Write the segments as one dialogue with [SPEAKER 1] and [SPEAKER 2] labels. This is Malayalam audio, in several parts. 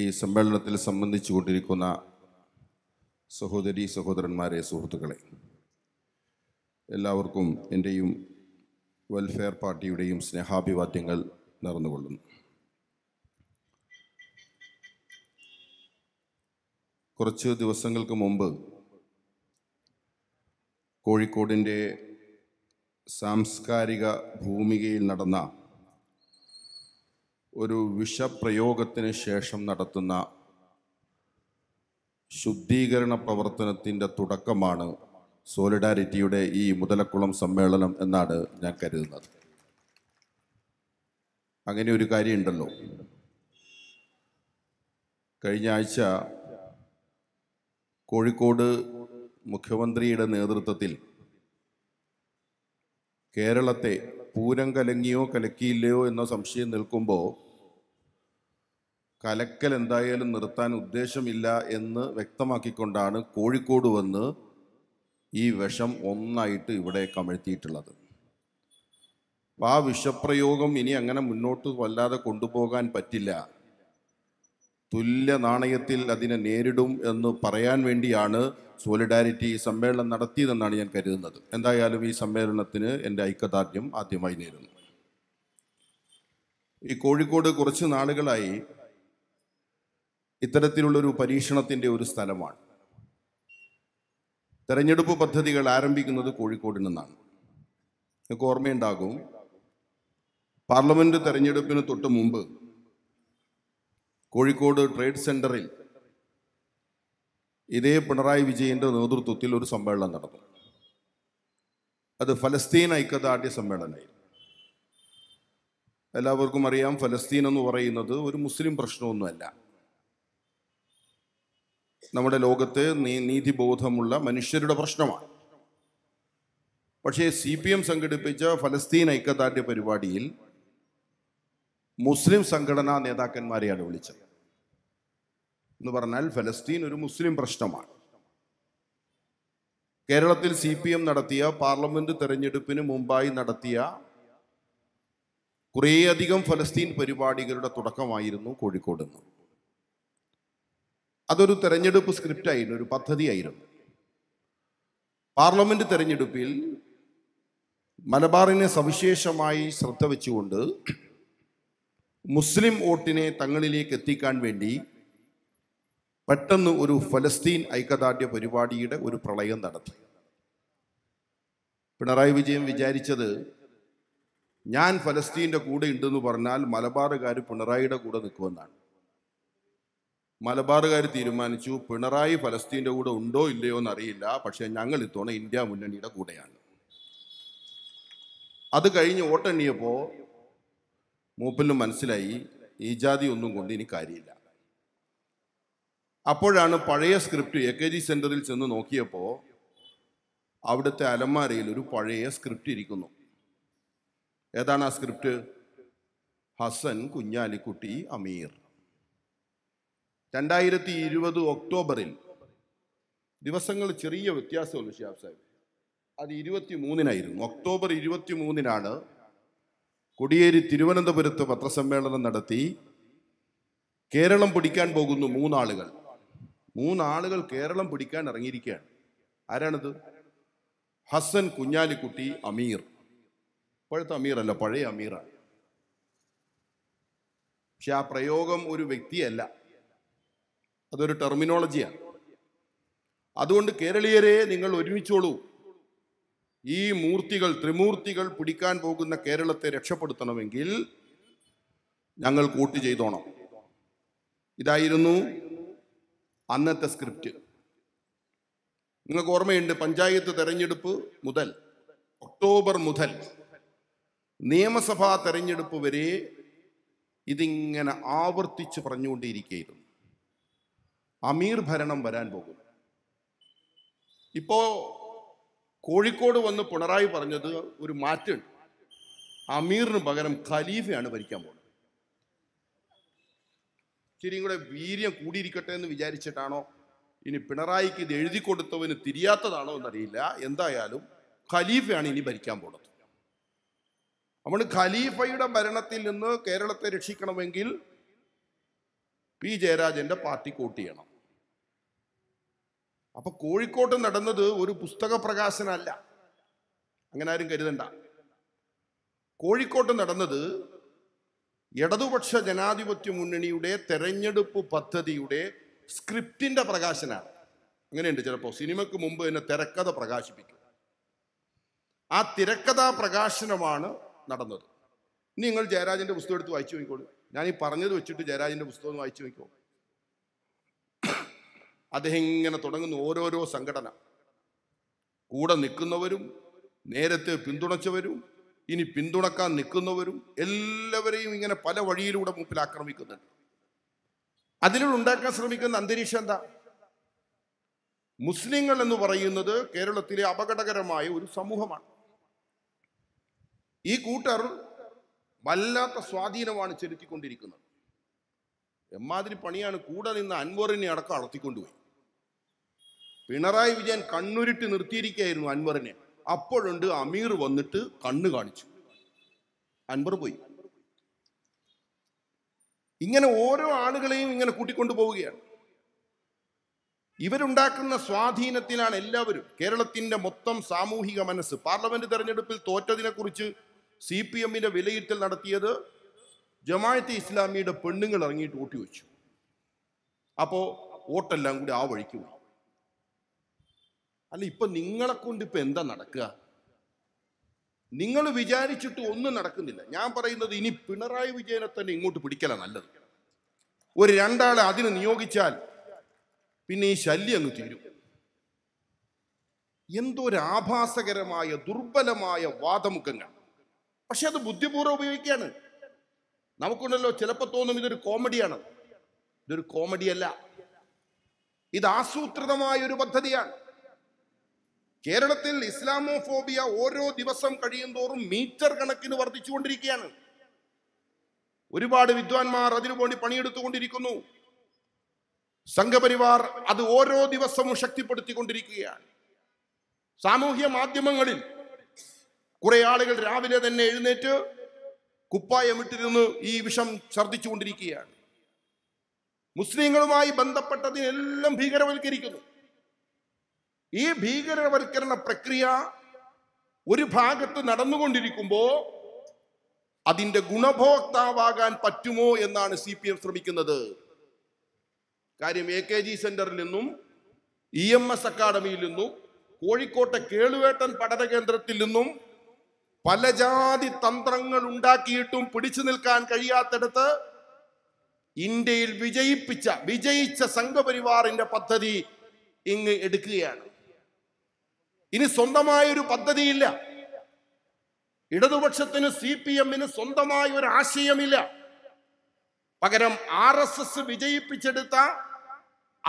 [SPEAKER 1] ഈ സമ്മേളനത്തിൽ സംബന്ധിച്ചു കൊണ്ടിരിക്കുന്ന സഹോദരി സഹോദരന്മാരെ സുഹൃത്തുക്കളെ എല്ലാവർക്കും എൻ്റെയും വെൽഫെയർ പാർട്ടിയുടെയും സ്നേഹാഭിവാദ്യങ്ങൾ നടന്നുകൊള്ളുന്നു കുറച്ച് ദിവസങ്ങൾക്ക് മുമ്പ് കോഴിക്കോടിൻ്റെ സാംസ്കാരിക ഭൂമികയിൽ നടന്ന ഒരു വിഷപ്രയോഗത്തിന് ശേഷം നടത്തുന്ന ശുദ്ധീകരണ പ്രവർത്തനത്തിൻ്റെ തുടക്കമാണ് സോളിഡാരിറ്റിയുടെ ഈ മുതലക്കുളം സമ്മേളനം എന്നാണ് ഞാൻ കരുതുന്നത് അങ്ങനെ ഒരു കാര്യമുണ്ടല്ലോ കഴിഞ്ഞ ആഴ്ച കോഴിക്കോട് മുഖ്യമന്ത്രിയുടെ നേതൃത്വത്തിൽ കേരളത്തെ പൂരം കലങ്ങിയോ കലക്കിയില്ലയോ എന്ന സംശയം നിൽക്കുമ്പോൾ കലക്കൽ എന്തായാലും നിർത്താൻ ഉദ്ദേശമില്ല എന്ന് വ്യക്തമാക്കിക്കൊണ്ടാണ് കോഴിക്കോട് വന്ന് ഈ വിഷം ഒന്നായിട്ട് ഇവിടെ കമഴ്ത്തിയിട്ടുള്ളത് ആ വിഷപ്രയോഗം ഇനി അങ്ങനെ മുന്നോട്ട് വല്ലാതെ കൊണ്ടുപോകാൻ പറ്റില്ല തുല്യ നാണയത്തിൽ അതിനെ നേരിടും എന്ന് പറയാൻ വേണ്ടിയാണ് സോളിഡാരിറ്റി സമ്മേളനം നടത്തിയതെന്നാണ് ഞാൻ കരുതുന്നത് എന്തായാലും ഈ സമ്മേളനത്തിന് എൻ്റെ ഐക്യദാർഢ്യം ആദ്യമായി നേരുന്നു ഈ കോഴിക്കോട് കുറച്ച് നാളുകളായി ഇത്തരത്തിലുള്ളൊരു പരീക്ഷണത്തിൻ്റെ ഒരു സ്ഥലമാണ് തെരഞ്ഞെടുപ്പ് പദ്ധതികൾ ആരംഭിക്കുന്നത് കോഴിക്കോട് നിന്നാണ് നിങ്ങൾക്ക് ഓർമ്മയുണ്ടാകും പാർലമെൻറ്റ് തെരഞ്ഞെടുപ്പിന് തൊട്ട് മുമ്പ് കോഴിക്കോട് ട്രേഡ് സെൻറ്ററിൽ ഇതേ പിണറായി വിജയൻ്റെ നേതൃത്വത്തിൽ ഒരു സമ്മേളനം നടന്നു അത് ഫലസ്തീൻ ഐക്യദാർഢ്യ സമ്മേളനമായിരുന്നു എല്ലാവർക്കും അറിയാം ഫലസ്തീൻ എന്ന് പറയുന്നത് ഒരു മുസ്ലിം പ്രശ്നമൊന്നുമല്ല നമ്മുടെ ലോകത്തെ നീതിബോധമുള്ള മനുഷ്യരുടെ പ്രശ്നമാണ് പക്ഷേ സി പി എം സംഘടിപ്പിച്ച ഫലസ്തീൻ ഐക്യദാർഢ്യ പരിപാടിയിൽ മുസ്ലിം സംഘടനാ നേതാക്കന്മാരെയാണ് വിളിച്ചത് എന്ന് പറഞ്ഞാൽ ഫലസ്തീൻ ഒരു മുസ്ലിം പ്രശ്നമാണ് കേരളത്തിൽ സി പി എം നടത്തിയ പാർലമെന്റ് തെരഞ്ഞെടുപ്പിന് മുമ്പായി നടത്തിയ കുറേയധികം ഫലസ്തീൻ പരിപാടികളുടെ തുടക്കമായിരുന്നു കോഴിക്കോട് നിന്ന് അതൊരു തെരഞ്ഞെടുപ്പ് സ്ക്രിപ്റ്റായിരുന്നു ഒരു പദ്ധതിയായിരുന്നു പാർലമെന്റ് തെരഞ്ഞെടുപ്പിൽ മലബാറിനെ സവിശേഷമായി ശ്രദ്ധ വെച്ചുകൊണ്ട് മുസ്ലിം വോട്ടിനെ തങ്ങളിലേക്ക് എത്തിക്കാൻ വേണ്ടി പെട്ടെന്ന് ഒരു ഫലസ്തീൻ ഐക്യദാർഢ്യ പരിപാടിയുടെ ഒരു പ്രളയം നടത്തി പിണറായി വിജയൻ വിചാരിച്ചത് ഞാൻ ഫലസ്തീൻ്റെ കൂടെ ഉണ്ടെന്ന് പറഞ്ഞാൽ മലബാറുകാർ പിണറായിയുടെ കൂടെ നിൽക്കുമെന്നാണ് മലബാറുകാർ തീരുമാനിച്ചു പിണറായി ഫലസ്തീൻ്റെ കൂടെ ഉണ്ടോ ഇല്ലയോ എന്നറിയില്ല പക്ഷേ ഞങ്ങൾ ഇത്തവണ ഇന്ത്യ മുന്നണിയുടെ കൂടെയാണ് അത് കഴിഞ്ഞ് വോട്ടെണ്ണിയപ്പോൾ മൂപ്പിലും മനസ്സിലായി ഈ ജാതി ഒന്നും കൊണ്ട് ഇനി കാര്യമില്ല അപ്പോഴാണ് പഴയ സ്ക്രിപ്റ്റ് എ കെ ജി സെൻ്ററിൽ ചെന്ന് നോക്കിയപ്പോൾ അവിടുത്തെ അലമാരയിൽ ഒരു പഴയ സ്ക്രിപ്റ്റ് ഇരിക്കുന്നു ഏതാണ് ആ സ്ക്രിപ്റ്റ് ഹസൻ കുഞ്ഞാലിക്കുട്ടി അമീർ രണ്ടായിരത്തി ഇരുപത് ഒക്ടോബറിൽ ദിവസങ്ങൾ ചെറിയ വ്യത്യാസമുള്ളൂ ഷിയാബ് സാഹിബ് അത് ഇരുപത്തി മൂന്നിനായിരുന്നു ഒക്ടോബർ ഇരുപത്തി മൂന്നിനാണ് കൊടിയേരി തിരുവനന്തപുരത്ത് പത്രസമ്മേളനം നടത്തി കേരളം പിടിക്കാൻ പോകുന്നു മൂന്നാളുകൾ മൂന്നാളുകൾ കേരളം പിടിക്കാൻ ഇറങ്ങിയിരിക്കുകയാണ് ആരാണത് ഹസൻ കുഞ്ഞാലിക്കുട്ടി അമീർ ഇപ്പോഴത്തെ അല്ല പഴയ അമീറാണ് പക്ഷെ ആ പ്രയോഗം ഒരു വ്യക്തിയല്ല അതൊരു ടെർമിനോളജിയാണ് അതുകൊണ്ട് കേരളീയരെ നിങ്ങൾ ഒരുമിച്ചോളൂ ഈ മൂർത്തികൾ ത്രിമൂർത്തികൾ പിടിക്കാൻ പോകുന്ന കേരളത്തെ രക്ഷപ്പെടുത്തണമെങ്കിൽ ഞങ്ങൾ കൂട്ടു ചെയ്തോണം ഇതായിരുന്നു അന്നത്തെ സ്ക്രിപ്റ്റ് നിങ്ങൾക്ക് ഓർമ്മയുണ്ട് പഞ്ചായത്ത് തെരഞ്ഞെടുപ്പ് മുതൽ ഒക്ടോബർ മുതൽ നിയമസഭാ തെരഞ്ഞെടുപ്പ് വരെ ഇതിങ്ങനെ ആവർത്തിച്ച് പറഞ്ഞുകൊണ്ടിരിക്കുകയായിരുന്നു അമീർ ഭരണം വരാൻ പോകും ഇപ്പോ കോഴിക്കോട് വന്ന് പിണറായി പറഞ്ഞത് ഒരു മാറ്റുണ്ട് അമീറിന് പകരം ഖലീഫയാണ് ഭരിക്കാൻ പോകുന്നത് ഇച്ചിരിയും കൂടെ വീര്യം കൂടിയിരിക്കട്ടെ എന്ന് വിചാരിച്ചിട്ടാണോ ഇനി പിണറായിക്ക് ഇത് എഴുതി കൊടുത്തവന് തിരിയാത്തതാണോ എന്നറിയില്ല എന്തായാലും ഖലീഫയാണ് ഇനി ഭരിക്കാൻ പോകുന്നത് നമ്മൾ ഖലീഫയുടെ ഭരണത്തിൽ നിന്ന് കേരളത്തെ രക്ഷിക്കണമെങ്കിൽ പി ജയരാജന്റെ പാർട്ടി കോട്ട് ചെയ്യണം അപ്പൊ കോഴിക്കോട്ട് നടന്നത് ഒരു പുസ്തക പ്രകാശനമല്ല അങ്ങനെ ആരും കരുതണ്ട കോഴിക്കോട്ട് നടന്നത് ഇടതുപക്ഷ ജനാധിപത്യ മുന്നണിയുടെ തെരഞ്ഞെടുപ്പ് പദ്ധതിയുടെ സ്ക്രിപ്റ്റിൻ്റെ പ്രകാശനാണ് അങ്ങനെയുണ്ട് ചിലപ്പോൾ സിനിമയ്ക്ക് മുമ്പ് തന്നെ തിരക്കഥ പ്രകാശിപ്പിക്കും ആ തിരക്കഥാ പ്രകാശനമാണ് നടന്നത് ഇനി നിങ്ങൾ ജയരാജൻ്റെ പുസ്തകം എടുത്ത് വായിച്ചു നോക്കിക്കോളൂ ഞാൻ ഈ പറഞ്ഞത് വെച്ചിട്ട് ജയരാജൻ്റെ പുസ്തകം വായിച്ചു നോക്കിക്കോ അദ്ദേഹം ഇങ്ങനെ തുടങ്ങുന്ന ഓരോരോ സംഘടന കൂടെ നിൽക്കുന്നവരും നേരത്തെ പിന്തുണച്ചവരും ഇനി പിന്തുണക്കാൻ നിൽക്കുന്നവരും എല്ലാവരെയും ഇങ്ങനെ പല വഴിയിലൂടെ മുമ്പിൽ ആക്രമിക്കുന്നുണ്ട് അതിലൂടെ ഉണ്ടാക്കാൻ ശ്രമിക്കുന്ന അന്തരീക്ഷം എന്താ മുസ്ലിങ്ങൾ എന്ന് പറയുന്നത് കേരളത്തിലെ അപകടകരമായ ഒരു സമൂഹമാണ് ഈ കൂട്ടർ വല്ലാത്ത സ്വാധീനമാണ് ചെലുത്തിക്കൊണ്ടിരിക്കുന്നത് എമ്മാതിരി പണിയാണ് കൂടെ നിന്ന് അൻവറിനെ അടക്കം അടർത്തിക്കൊണ്ടുപോയി പിണറായി വിജയൻ കണ്ണുരുട്ടി നിർത്തിയിരിക്കുകയായിരുന്നു അൻവറിനെ അപ്പോഴുണ്ട് അമീർ വന്നിട്ട് കണ്ണ് കാണിച്ചു അൻവർ പോയി ഇങ്ങനെ ഓരോ ആളുകളെയും ഇങ്ങനെ കൂട്ടിക്കൊണ്ടു പോവുകയാണ് ഇവരുണ്ടാക്കുന്ന സ്വാധീനത്തിലാണ് എല്ലാവരും കേരളത്തിൻ്റെ മൊത്തം സാമൂഹിക മനസ്സ് പാർലമെന്റ് തെരഞ്ഞെടുപ്പിൽ തോറ്റതിനെക്കുറിച്ച് സി പി എമ്മിന്റെ വിലയിരുത്തൽ നടത്തിയത് ജമായത്ത് ഇസ്ലാമിയുടെ പെണ്ണുങ്ങൾ ഇറങ്ങിയിട്ട് വോട്ട് വെച്ചു അപ്പോൾ വോട്ടെല്ലാം കൂടി ആ വഴിക്ക് പോയി അല്ല ഇപ്പൊ നിങ്ങളെ കൊണ്ട് ഇപ്പൊ എന്താ നടക്കുക നിങ്ങൾ വിചാരിച്ചിട്ട് ഒന്നും നടക്കുന്നില്ല ഞാൻ പറയുന്നത് ഇനി പിണറായി വിജയനെ തന്നെ ഇങ്ങോട്ട് പിടിക്കല നല്ലത് ഒരു രണ്ടാളെ അതിന് നിയോഗിച്ചാൽ പിന്നെ ഈ ശല്യം അങ്ങ് തീരും എന്തോ ഒരു ആഭാസകരമായ ദുർബലമായ വാദമുഖങ്ങൾ പക്ഷെ അത് ബുദ്ധിപൂർവ്വം ഉപയോഗിക്കുകയാണ് നമുക്കുണ്ടല്ലോ ചിലപ്പോൾ തോന്നും ഇതൊരു കോമഡിയാണ് ഇതൊരു കോമഡിയല്ല ഇത് ആസൂത്രിതമായ ഒരു പദ്ധതിയാണ് കേരളത്തിൽ ഇസ്ലാമോഫോബിയ ഓരോ ദിവസം കഴിയും തോറും മീറ്റർ കണക്കിന് വർദ്ധിച്ചുകൊണ്ടിരിക്കുകയാണ് ഒരുപാട് വിദ്വാൻമാർ അതിനു വേണ്ടി പണിയെടുത്തുകൊണ്ടിരിക്കുന്നു സംഘപരിവാർ അത് ഓരോ ദിവസവും ശക്തിപ്പെടുത്തിക്കൊണ്ടിരിക്കുകയാണ് സാമൂഹ്യ മാധ്യമങ്ങളിൽ കുറെ ആളുകൾ രാവിലെ തന്നെ എഴുന്നേറ്റ് കുപ്പായമിട്ടിരുന്ന് ഈ വിഷം ഛർദ്ദിച്ചുകൊണ്ടിരിക്കുകയാണ് മുസ്ലിങ്ങളുമായി ബന്ധപ്പെട്ടതിനെല്ലാം ഭീകരവൽക്കരിക്കുന്നു ഈ ഭീകരവൽക്കരണ പ്രക്രിയ ഒരു ഭാഗത്ത് നടന്നുകൊണ്ടിരിക്കുമ്പോൾ അതിൻ്റെ ഗുണഭോക്താവാകാൻ പറ്റുമോ എന്നാണ് സി പി എം ശ്രമിക്കുന്നത് കാര്യം എ കെ ജി സെന്ററിൽ നിന്നും ഇ എം എസ് അക്കാദമിയിൽ നിന്നും കോഴിക്കോട്ടെ കേളുവേട്ടൻ പഠന കേന്ദ്രത്തിൽ നിന്നും പല ജാതി തന്ത്രങ്ങൾ ഉണ്ടാക്കിയിട്ടും പിടിച്ചു നിൽക്കാൻ കഴിയാത്തിടത്ത് ഇന്ത്യയിൽ വിജയിപ്പിച്ച വിജയിച്ച സംഘപരിവാറിന്റെ പദ്ധതി ഇങ്ങ് എടുക്കുകയാണ് ഇനി സ്വന്തമായൊരു പദ്ധതിയില്ല ഇടതുപക്ഷത്തിന് സി പി എമ്മിന് സ്വന്തമായ ഒരു ആശയമില്ല പകരം ആർ എസ് എസ് വിജയിപ്പിച്ചെടുത്ത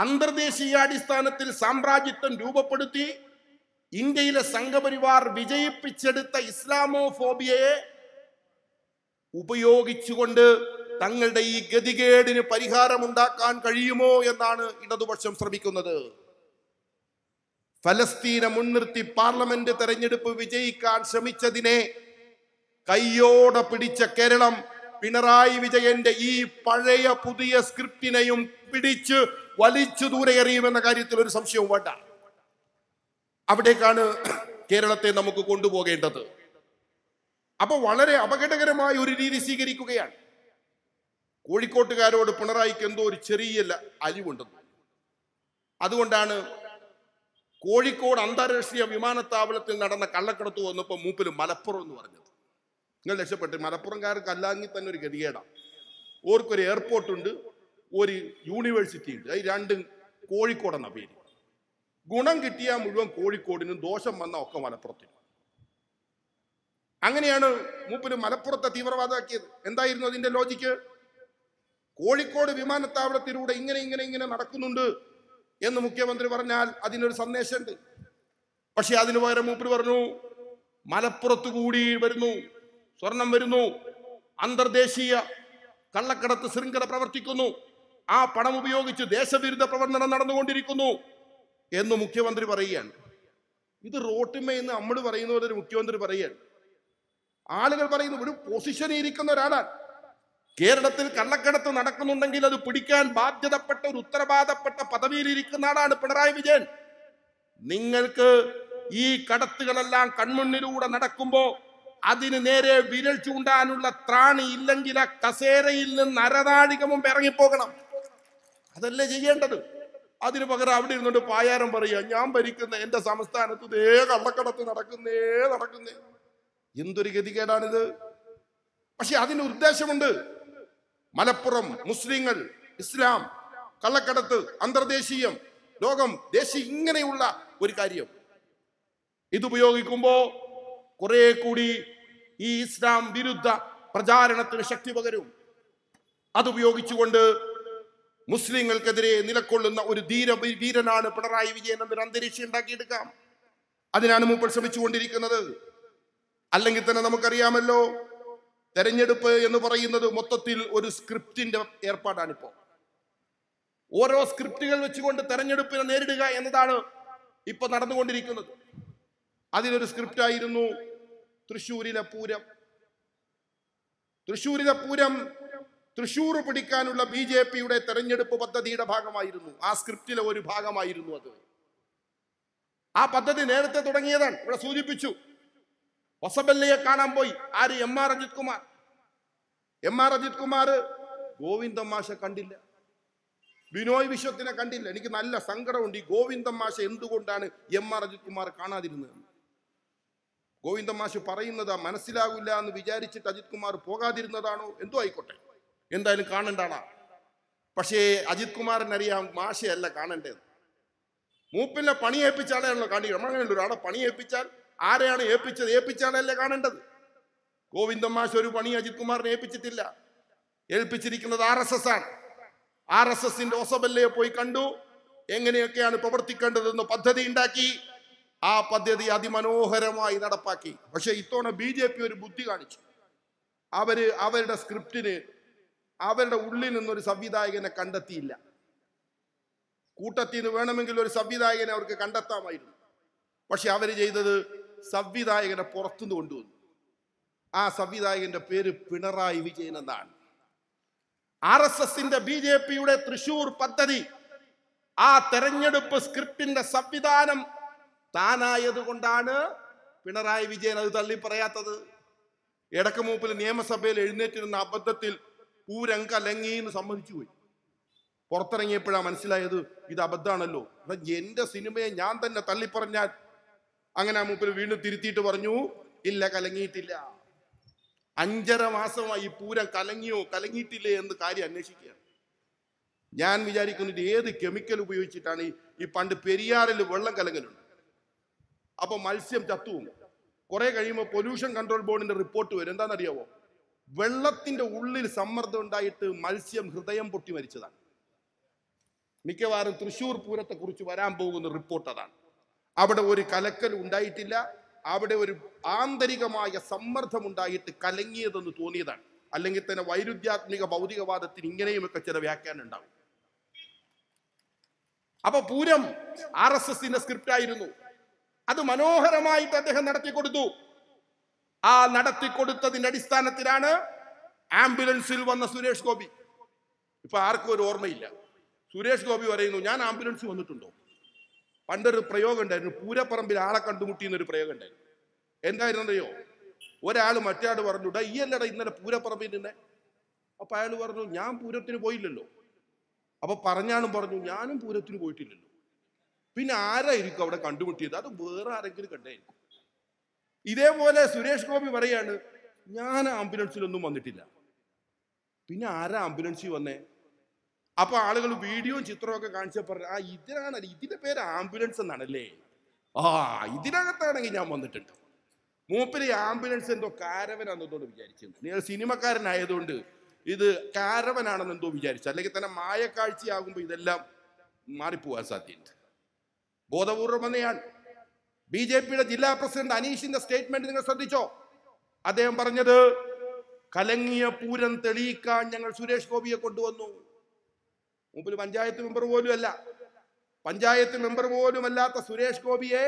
[SPEAKER 1] അന്തർദേശീയാടിസ്ഥാനത്തിൽ സാമ്രാജ്യത്വം രൂപപ്പെടുത്തി ഇന്ത്യയിലെ സംഘപരിവാർ വിജയിപ്പിച്ചെടുത്ത ഇസ്ലാമോഫോബിയയെ ഉപയോഗിച്ചുകൊണ്ട് തങ്ങളുടെ ഈ ഗതികേടിന് പരിഹാരമുണ്ടാക്കാൻ കഴിയുമോ എന്നാണ് ഇടതുപക്ഷം ശ്രമിക്കുന്നത് ഫലസ്തീനെ മുൻനിർത്തി പാർലമെന്റ് തെരഞ്ഞെടുപ്പ് വിജയിക്കാൻ ശ്രമിച്ചതിനെ കയ്യോടെ പിടിച്ച കേരളം പിണറായി വിജയന്റെ ഈ പഴയ പുതിയ സ്ക്രിപ്റ്റിനെയും പിടിച്ച് വലിച്ചു ദൂരെ എറിയുമെന്ന കാര്യത്തിൽ ഒരു സംശയവും വേണ്ട അവിടേക്കാണ് കേരളത്തെ നമുക്ക് കൊണ്ടുപോകേണ്ടത് അപ്പൊ വളരെ അപകടകരമായ ഒരു രീതി സ്വീകരിക്കുകയാണ് കോഴിക്കോട്ടുകാരോട് പിണറായിക്ക് എന്തോ ഒരു ചെറിയ അലിവുണ്ടെന്ന് അതുകൊണ്ടാണ് കോഴിക്കോട് അന്താരാഷ്ട്രീയ വിമാനത്താവളത്തിൽ നടന്ന കള്ളക്കടത്ത് വന്നപ്പോൾ മൂപ്പിൽ മലപ്പുറം എന്ന് പറഞ്ഞത് നിങ്ങൾ രക്ഷപ്പെട്ട് മലപ്പുറംകാർക്ക് അല്ലാങ്കിൽ തന്നെ ഒരു ഗതികേടാണ് ഓർക്കൊരു എയർപോർട്ട് ഉണ്ട് ഒരു യൂണിവേഴ്സിറ്റി ഉണ്ട് അത് രണ്ടും കോഴിക്കോടെന്ന പേര് ഗുണം കിട്ടിയാൽ മുഴുവൻ കോഴിക്കോടിനും ദോഷം വന്ന ഒക്കെ മലപ്പുറത്തിനും അങ്ങനെയാണ് മൂപ്പര് മലപ്പുറത്തെ തീവ്രവാദമാക്കിയത് എന്തായിരുന്നു അതിന്റെ ലോജിക്ക് കോഴിക്കോട് വിമാനത്താവളത്തിലൂടെ ഇങ്ങനെ ഇങ്ങനെ ഇങ്ങനെ നടക്കുന്നുണ്ട് എന്ന് മുഖ്യമന്ത്രി പറഞ്ഞാൽ അതിനൊരു സന്ദേശമുണ്ട് പക്ഷെ അതിന് പകരം മൂപ്പര് പറഞ്ഞു മലപ്പുറത്ത് കൂടി വരുന്നു സ്വർണം വരുന്നു അന്തർദേശീയ കള്ളക്കടത്ത് ശൃംഖല പ്രവർത്തിക്കുന്നു ആ പണം ഉപയോഗിച്ച് ദേശവിരുദ്ധ പ്രവർത്തനം നടന്നുകൊണ്ടിരിക്കുന്നു എന്ന് മുഖ്യമന്ത്രി പറയുകയാണ് ഇത് റോട്ടിമേ എന്ന് നമ്മൾ പറയുന്ന പോലെ ഒരു മുഖ്യമന്ത്രി പറയുകയാണ് ആളുകൾ പറയുന്നു ഒരു പൊസിഷനിൽ ഇരിക്കുന്ന ഒരാളാണ് കേരളത്തിൽ കള്ളക്കടത്ത് നടക്കുന്നുണ്ടെങ്കിൽ അത് പിടിക്കാൻ ബാധ്യതപ്പെട്ട ഒരു ഉത്തരവാദപ്പെട്ട ഇരിക്കുന്ന ആളാണ് പിണറായി വിജയൻ നിങ്ങൾക്ക് ഈ കടത്തുകളെല്ലാം കൺമുന്നിലൂടെ നടക്കുമ്പോൾ അതിന് നേരെ വിരൽ ചൂണ്ടാനുള്ള ത്രാണി ഇല്ലെങ്കിൽ ആ കസേരയിൽ നിന്ന് അരനാഴിക മുമ്പ് ഇറങ്ങിപ്പോകണം അതല്ലേ ചെയ്യേണ്ടത് അതിന് പകരം അവിടെ ഇരുന്നുകൊണ്ട് പായാരം പറയുക ഞാൻ ഭരിക്കുന്ന എൻ്റെ സംസ്ഥാനത്ത് ഇതേ കള്ളക്കടത്ത് നടക്കുന്നേ നടക്കുന്നേ എന്തൊരു ഗതികേടാണിത് പക്ഷെ അതിന് ഉദ്ദേശമുണ്ട് മലപ്പുറം മുസ്ലിങ്ങൾ ഇസ്ലാം കള്ളക്കടത്ത് അന്തർദേശീയം ലോകം ദേശീയ ഇങ്ങനെയുള്ള ഒരു കാര്യം ഇതുപയോഗിക്കുമ്പോ കുറെ കൂടി ഈ ഇസ്ലാം വിരുദ്ധ പ്രചാരണത്തിന് ശക്തി പകരും അതുപയോഗിച്ചുകൊണ്ട് മുസ്ലിങ്ങൾക്കെതിരെ നിലക്കൊള്ളുന്ന ഒരു ധീര വീരനാണ് പിണറായി വിജയൻ എന്നൊരു അന്തരീക്ഷം ഉണ്ടാക്കിയെടുക്കാം അതിനാണ് മൂപ്പർ ശ്രമിച്ചുകൊണ്ടിരിക്കുന്നത് അല്ലെങ്കിൽ തന്നെ നമുക്കറിയാമല്ലോ തെരഞ്ഞെടുപ്പ് എന്ന് പറയുന്നത് മൊത്തത്തിൽ ഒരു സ്ക്രിപ്റ്റിന്റെ ഏർപ്പാടാണിപ്പോ ഓരോ സ്ക്രിപ്റ്റുകൾ വെച്ചുകൊണ്ട് തെരഞ്ഞെടുപ്പിനെ നേരിടുക എന്നതാണ് ഇപ്പൊ നടന്നുകൊണ്ടിരിക്കുന്നത് അതിലൊരു സ്ക്രിപ്റ്റായിരുന്നു തൃശ്ശൂരിലെ പൂരം തൃശ്ശൂരിലെ പൂരം തൃശ്ശൂർ പിടിക്കാനുള്ള ബി ജെ പിയുടെ തെരഞ്ഞെടുപ്പ് പദ്ധതിയുടെ ഭാഗമായിരുന്നു ആ സ്ക്രിപ്റ്റിലെ ഒരു ഭാഗമായിരുന്നു അത് ആ പദ്ധതി നേരത്തെ തുടങ്ങിയതാണ് ഇവിടെ സൂചിപ്പിച്ചു ഒസബല്ലയെ കാണാൻ പോയി ആര് M R Ajith Kumar M R Ajith Kumar Govindan മാഷെ കണ്ടില്ല ബിനോയ് വിശ്വത്തിനെ കണ്ടില്ല എനിക്ക് നല്ല സങ്കടമുണ്ട് ഈ ഗോവിന്ദം മാഷെ എന്തുകൊണ്ടാണ് എം ആർ അജിത് കുമാർ കാണാതിരുന്നത് ഗോവിന്ദം മാഷ് പറയുന്നതാ മനസ്സിലാകില്ല എന്ന് വിചാരിച്ചിട്ട് അജിത് കുമാർ പോകാതിരുന്നതാണോ എന്തോ ആയിക്കോട്ടെ എന്തായാലും കാണണ്ടാണ് പക്ഷേ അജിത് കുമാറിനറിയാം മാഷയല്ല കാണേണ്ടത് മൂപ്പിനെ പണിയേൽപ്പിച്ചാലേ കാണിക്കണം അങ്ങനെയുള്ള ഒരാളെ പണിയേൽപ്പിച്ചാൽ ആരെയാണ് ഏൽപ്പിച്ചത് ഏൽപ്പിച്ചാണല്ലേ കാണേണ്ടത് ഗോവിന്ദൻ മാഷ് ഒരു പണി അജിത് കുമാറിനെ ഏൽപ്പിച്ചിട്ടില്ല ഏൽപ്പിച്ചിരിക്കുന്നത് ആർ എസ് എസ് ആണ് ആർ എസ് എസിന്റെ ഒസബല്ലയെ പോയി കണ്ടു എങ്ങനെയൊക്കെയാണ് പ്രവർത്തിക്കേണ്ടതെന്ന് പദ്ധതി ഉണ്ടാക്കി ആ പദ്ധതി അതിമനോഹരമായി നടപ്പാക്കി പക്ഷേ ഇത്തവണ ബി ജെ പി ഒരു ബുദ്ധി കാണിച്ചു അവര് അവരുടെ സ്ക്രിപ്റ്റിന് അവരുടെ ഉള്ളിൽ നിന്നൊരു സംവിധായകനെ കണ്ടെത്തിയില്ല കൂട്ടത്തിൽ നിന്ന് വേണമെങ്കിൽ ഒരു സംവിധായകനെ അവർക്ക് കണ്ടെത്താമായിരുന്നു പക്ഷെ അവര് ചെയ്തത് സംവിധായകനെ പുറത്തുനിന്ന് കൊണ്ടുവന്നു ആ സംവിധായകന്റെ പേര് പിണറായി വിജയൻ എന്നാണ് ആർ എസ് എസിന്റെ ബി ജെ പിയുടെ തൃശൂർ പദ്ധതി ആ തെരഞ്ഞെടുപ്പ് സ്ക്രിപ്റ്റിന്റെ സംവിധാനം കൊണ്ടാണ് പിണറായി വിജയൻ അത് തള്ളി പറയാത്തത് എടക്കമൂപ്പിൽ നിയമസഭയിൽ എഴുന്നേറ്റിരുന്ന അബദ്ധത്തിൽ ലങ്ങി എന്ന് സമ്മതിച്ചു പോയി പുറത്തിറങ്ങിയപ്പോഴാണ് മനസ്സിലായത് ഇത് അബദ്ധമാണല്ലോ എന്റെ സിനിമയെ ഞാൻ തന്നെ തള്ളിപ്പറഞ്ഞാൽ അങ്ങനെ ആ മൂപ്പര് വീണ്ടും തിരുത്തിയിട്ട് പറഞ്ഞു ഇല്ല കലങ്ങിയിട്ടില്ല അഞ്ചര മാസമായി ഈ പൂരം കലങ്ങിയോ കലങ്ങിയിട്ടില്ലേ എന്ന് കാര്യം അന്വേഷിക്കുക ഞാൻ വിചാരിക്കുന്നുണ്ട് ഏത് കെമിക്കൽ ഉപയോഗിച്ചിട്ടാണ് ഈ പണ്ട് പെരിയാറിൽ വെള്ളം കലങ്ങലുണ്ട് അപ്പൊ മത്സ്യം ചത്തുവും കുറെ കഴിയുമ്പോൾ പൊല്യൂഷൻ കൺട്രോൾ ബോർഡിന്റെ റിപ്പോർട്ട് വരും എന്താണെന്നറിയാവോ വെള്ളത്തിന്റെ ഉള്ളിൽ സമ്മർദ്ദം ഉണ്ടായിട്ട് മത്സ്യം ഹൃദയം പൊട്ടി മരിച്ചതാണ് മിക്കവാറും തൃശൂർ പൂരത്തെക്കുറിച്ച് വരാൻ പോകുന്ന റിപ്പോർട്ട് അതാണ് അവിടെ ഒരു കലക്കൽ ഉണ്ടായിട്ടില്ല അവിടെ ഒരു ആന്തരികമായ ഉണ്ടായിട്ട് കലങ്ങിയതെന്ന് തോന്നിയതാണ് അല്ലെങ്കിൽ തന്നെ വൈരുദ്ധ്യാത്മിക ഭൗതികവാദത്തിന് ഇങ്ങനെയുമൊക്കെ ചില വ്യാഖ്യാനം ഉണ്ടാവും അപ്പൊ പൂരം ആർ എസ് എസിന്റെ സ്ക്രിപ്റ്റ് ആയിരുന്നു അത് മനോഹരമായിട്ട് അദ്ദേഹം നടത്തിക്കൊടുത്തു ആ നടത്തിക്കൊടുത്തതിന്റെ അടിസ്ഥാനത്തിലാണ് ആംബുലൻസിൽ വന്ന സുരേഷ് ഗോപി ഇപ്പൊ ആർക്കും ഒരു ഓർമ്മയില്ല സുരേഷ് ഗോപി പറയുന്നു ഞാൻ ആംബുലൻസിൽ വന്നിട്ടുണ്ടോ പണ്ടൊരു പ്രയോഗം ഉണ്ടായിരുന്നു പൂരപ്പറമ്പിൽ ആളെ കണ്ടുമുട്ടി എന്നൊരു പ്രയോഗം ഉണ്ടായിരുന്നു എന്തായിരുന്നറിയോ ഒരാൾ ആൾ പറഞ്ഞു ഈ അല്ലടാ ഇന്നലെ പൂരപ്പറമ്പിൽ നിന്നെ അപ്പൊ അയാൾ പറഞ്ഞു ഞാൻ പൂരത്തിന് പോയില്ലല്ലോ അപ്പൊ പറഞ്ഞാലും പറഞ്ഞു ഞാനും പൂരത്തിന് പോയിട്ടില്ലല്ലോ പിന്നെ ആരായിരിക്കും അവിടെ കണ്ടുമുട്ടിയത് അത് വേറെ ആരെങ്കിലും കണ്ടായിരിക്കും ഇതേപോലെ സുരേഷ് ഗോപി പറയാണ് ഞാൻ ആംബുലൻസിലൊന്നും വന്നിട്ടില്ല പിന്നെ ആരാ ആംബുലൻസിൽ വന്നേ അപ്പോൾ ആളുകൾ വീഡിയോയും ചിത്രവും ഒക്കെ കാണിച്ചപ്പോൾ പറഞ്ഞു ആ ഇതിനാണ് ഇതിന്റെ പേര് ആംബുലൻസ് എന്നാണല്ലേ ആ ഇതിനകത്താണെങ്കിൽ ഞാൻ വന്നിട്ടുണ്ട് മൂപ്പര് ആംബുലൻസ് എന്തോ കാരവനാണെന്നോ വിചാരിച്ചു നിങ്ങൾ സിനിമക്കാരനായതുകൊണ്ട് ഇത് കാരവനാണെന്ന് എന്തോ വിചാരിച്ചു അല്ലെങ്കിൽ തന്നെ മായക്കാഴ്ചയാകുമ്പോൾ ഇതെല്ലാം മാറിപ്പോവാൻ സാധ്യതയുണ്ട് ബോധപൂർവം തന്നെയാണ് ബി ജെ പിയുടെ ജില്ലാ പ്രസിഡന്റ് അനീഷിന്റെ സ്റ്റേറ്റ്മെന്റ് നിങ്ങൾ ശ്രദ്ധിച്ചോ അദ്ദേഹം പറഞ്ഞത് കലങ്ങിയ പൂരം തെളിയിക്കാൻ ഞങ്ങൾ സുരേഷ് ഗോപിയെ കൊണ്ടുവന്നു മുമ്പിൽ പഞ്ചായത്ത് മെമ്പർ പോലും അല്ല പഞ്ചായത്ത് മെമ്പർ പോലും അല്ലാത്ത സുരേഷ് ഗോപിയെ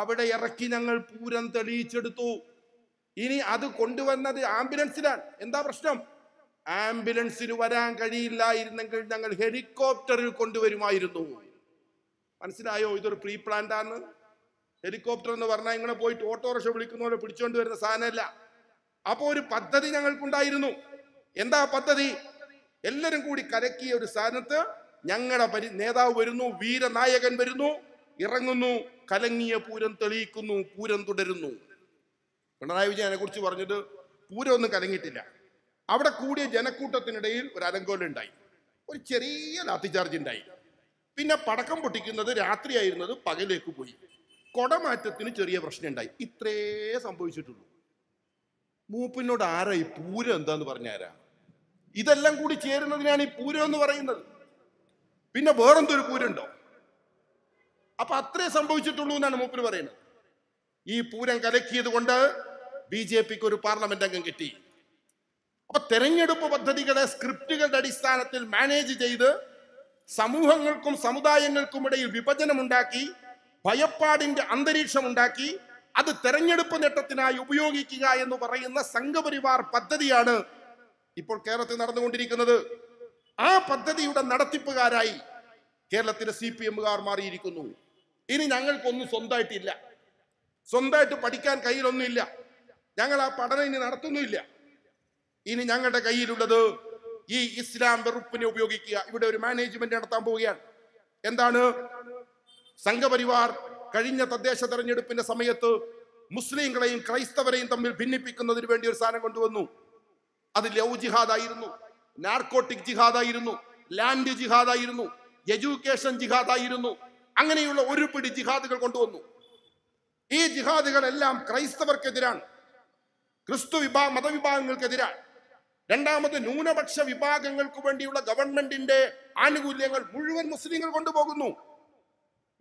[SPEAKER 1] അവിടെ ഇറക്കി ഞങ്ങൾ പൂരം തെളിയിച്ചെടുത്തു ഇനി അത് കൊണ്ടുവന്നത് ആംബുലൻസിലാണ് എന്താ പ്രശ്നം ആംബുലൻസിൽ വരാൻ കഴിയില്ലായിരുന്നെങ്കിൽ ഞങ്ങൾ ഹെലികോപ്റ്ററിൽ കൊണ്ടുവരുമായിരുന്നു മനസ്സിലായോ ഇതൊരു പ്രീ പ്ലാൻഡാന്ന് ഹെലികോപ്റ്റർ എന്ന് പറഞ്ഞാൽ ഇങ്ങനെ പോയിട്ട് ഓട്ടോറിക്ഷ വിളിക്കുന്ന പോലെ പിടിച്ചുകൊണ്ട് വരുന്ന സാധനമല്ല അപ്പോൾ ഒരു പദ്ധതി ഞങ്ങൾക്കുണ്ടായിരുന്നു എന്താ പദ്ധതി എല്ലാവരും കൂടി കലക്കിയ ഒരു സ്ഥാനത്ത് ഞങ്ങളുടെ പരി നേതാവ് വരുന്നു വീരനായകൻ വരുന്നു ഇറങ്ങുന്നു കലങ്ങിയ പൂരം തെളിയിക്കുന്നു പൂരം തുടരുന്നു പിണറായി വിജയനെ കുറിച്ച് പറഞ്ഞിട്ട് പൂരം ഒന്നും കലങ്ങിയിട്ടില്ല അവിടെ കൂടിയ ജനക്കൂട്ടത്തിനിടയിൽ ഒരു ഉണ്ടായി ഒരു ചെറിയ ലാത്തിചാർജ് ഉണ്ടായി പിന്നെ പടക്കം പൊട്ടിക്കുന്നത് രാത്രിയായിരുന്നത് പകലേക്ക് പോയി കൊടമാറ്റത്തിന് ചെറിയ ഉണ്ടായി ഇത്രേ സംഭവിച്ചിട്ടുള്ളൂ മൂപ്പിനോട് ആരായി പൂരം എന്താന്ന് പറഞ്ഞാരാ ഇതെല്ലാം കൂടി ചേരുന്നതിനാണ് ഈ പൂരം എന്ന് പറയുന്നത് പിന്നെ വേറെന്തൊരു പൂരമുണ്ടോ അപ്പൊ അത്രേ സംഭവിച്ചിട്ടുള്ളൂ എന്നാണ് മൂപ്പര് പറയുന്നത് ഈ പൂരം കലക്കിയത് കൊണ്ട് ബി ജെ പിക്ക് ഒരു പാർലമെന്റ് അംഗം കിട്ടി അപ്പൊ തെരഞ്ഞെടുപ്പ് പദ്ധതികളെ സ്ക്രിപ്റ്റുകളുടെ അടിസ്ഥാനത്തിൽ മാനേജ് ചെയ്ത് സമൂഹങ്ങൾക്കും സമുദായങ്ങൾക്കും ഇടയിൽ വിഭജനമുണ്ടാക്കി ഭയപ്പാടിന്റെ അന്തരീക്ഷമുണ്ടാക്കി അത് തെരഞ്ഞെടുപ്പ് നേട്ടത്തിനായി ഉപയോഗിക്കുക എന്ന് പറയുന്ന സംഘപരിവാർ പദ്ധതിയാണ് ഇപ്പോൾ കേരളത്തിൽ നടന്നുകൊണ്ടിരിക്കുന്നത് ആ പദ്ധതിയുടെ നടത്തിപ്പുകാരായി കേരളത്തിലെ സി പി എമ്മുകാർ മാറിയിരിക്കുന്നു ഇനി ഞങ്ങൾക്കൊന്നും സ്വന്തമായിട്ടില്ല സ്വന്തമായിട്ട് പഠിക്കാൻ കയ്യിലൊന്നുമില്ല ഞങ്ങൾ ആ പഠനം ഇനി നടത്തുന്നുമില്ല ഇനി ഞങ്ങളുടെ കയ്യിലുള്ളത് ഈ ഇസ്ലാം വെറുപ്പിനെ ഉപയോഗിക്കുക ഇവിടെ ഒരു മാനേജ്മെന്റ് നടത്താൻ പോവുകയാണ് എന്താണ് സംഘപരിവാർ കഴിഞ്ഞ തദ്ദേശ തെരഞ്ഞെടുപ്പിന്റെ സമയത്ത് മുസ്ലിങ്ങളെയും ക്രൈസ്തവരെയും തമ്മിൽ ഭിന്നിപ്പിക്കുന്നതിന് വേണ്ടി ഒരു സാധനം കൊണ്ടുവന്നു അത് ലവ് ജിഹാദായിരുന്നു നാർക്കോട്ടിക് ജിഹാദായിരുന്നു ലാൻഡ് ജിഹാദായിരുന്നു എഡ്യൂക്കേഷൻ ജിഹാദായിരുന്നു അങ്ങനെയുള്ള ഒരു പിടി ജിഹാദുകൾ കൊണ്ടുവന്നു ഈ ജിഹാദുകളെല്ലാം ക്രൈസ്തവർക്കെതിരാണ് ക്രിസ്തു വിഭാ മതവിഭാഗങ്ങൾക്കെതിരാണ് രണ്ടാമത് ന്യൂനപക്ഷ വിഭാഗങ്ങൾക്ക് വേണ്ടിയുള്ള ഗവൺമെന്റിന്റെ ആനുകൂല്യങ്ങൾ മുഴുവൻ മുസ്ലിങ്ങൾ കൊണ്ടുപോകുന്നു